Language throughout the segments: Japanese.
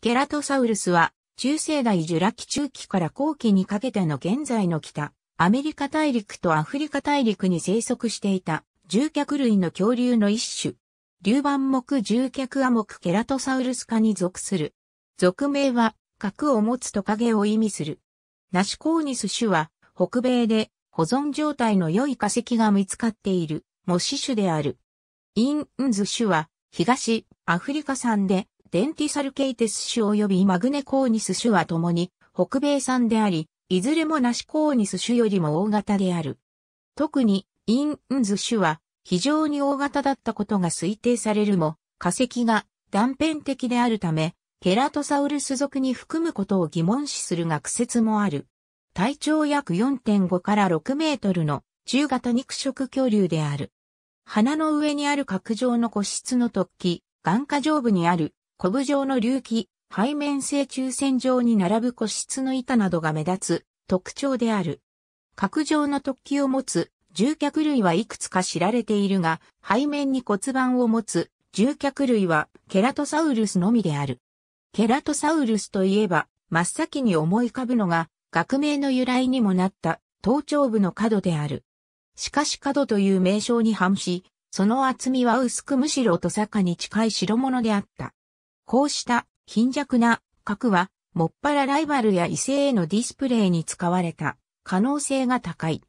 ケラトサウルスは、中世代ジュラ紀中期から後期にかけての現在の北、アメリカ大陸とアフリカ大陸に生息していた、獣脚類の恐竜の一種。竜板目獣脚亜目ケラトサウルス科に属する。属名は、核を持つトカゲを意味する。ナシコーニス種は、北米で保存状態の良い化石が見つかっている、模シ種である。イン・ンズ種は、東アフリカ産でデンティサルケイテス種及びマグネコーニス種は共に北米産であり、いずれもナシコーニス種よりも大型である。特にインンズ種は非常に大型だったことが推定されるも、化石が断片的であるため、ケラトサウルス属に含むことを疑問視する学説もある。体長約4.5から6メートルの中型肉食恐竜である。鼻の上にある角状の個室の突起、眼下上部にあるコブ状の隆起、背面性中線状に並ぶ個室の板などが目立つ特徴である。角状の突起を持つ獣脚類はいくつか知られているが、背面に骨盤を持つ獣脚類はケラトサウルスのみである。ケラトサウルスといえば、真っ先に思い浮かぶのが、学名の由来にもなった頭頂部の角である。しかし角という名称に反し、その厚みは薄くむしろと坂に近い代物であった。こうした貧弱な核は、もっぱらライバルや異性へのディスプレイに使われた可能性が高い。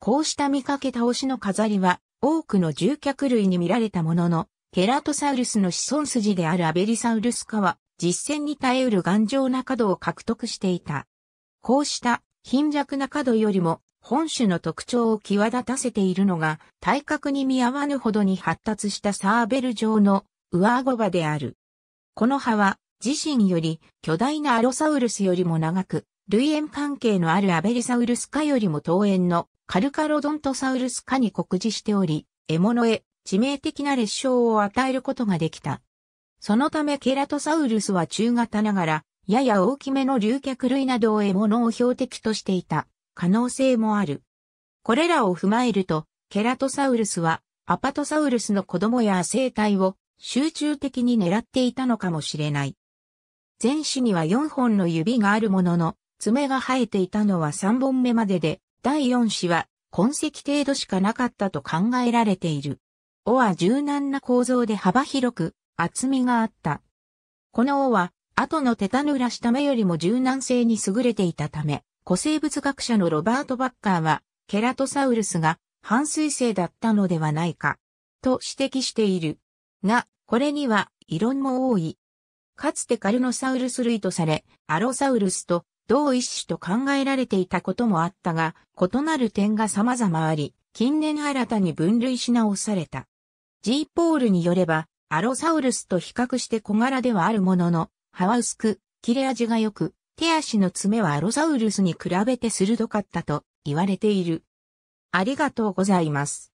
こうした見かけ倒しの飾りは、多くの獣脚類に見られたものの、ケラトサウルスの子孫筋であるアベリサウルス科は、実践に耐えうる頑丈な角を獲得していた。こうした貧弱な角よりも本種の特徴を際立たせているのが体格に見合わぬほどに発達したサーベル状の上顎場である。この葉は自身より巨大なアロサウルスよりも長く、類縁関係のあるアベリサウルス科よりも遠縁のカルカロドントサウルス科に酷似しており、獲物へ致命的な裂傷を与えることができた。そのためケラトサウルスは中型ながら、やや大きめの竜脚類などを獲物を標的としていた可能性もある。これらを踏まえると、ケラトサウルスはアパトサウルスの子供や生態を集中的に狙っていたのかもしれない。全紙には4本の指があるものの、爪が生えていたのは3本目までで、第4子は痕跡程度しかなかったと考えられている。尾は柔軟な構造で幅広く厚みがあった。この尾は後のテタヌラシタメよりも柔軟性に優れていたため、古生物学者のロバート・バッカーは、ケラトサウルスが半水性だったのではないか、と指摘している。が、これには異論も多い。かつてカルノサウルス類とされ、アロサウルスと同一種と考えられていたこともあったが、異なる点が様々あり、近年新たに分類し直された。G ポールによれば、アロサウルスと比較して小柄ではあるものの、葉は薄く、切れ味が良く、手足の爪はアロサウルスに比べて鋭かったと言われている。ありがとうございます。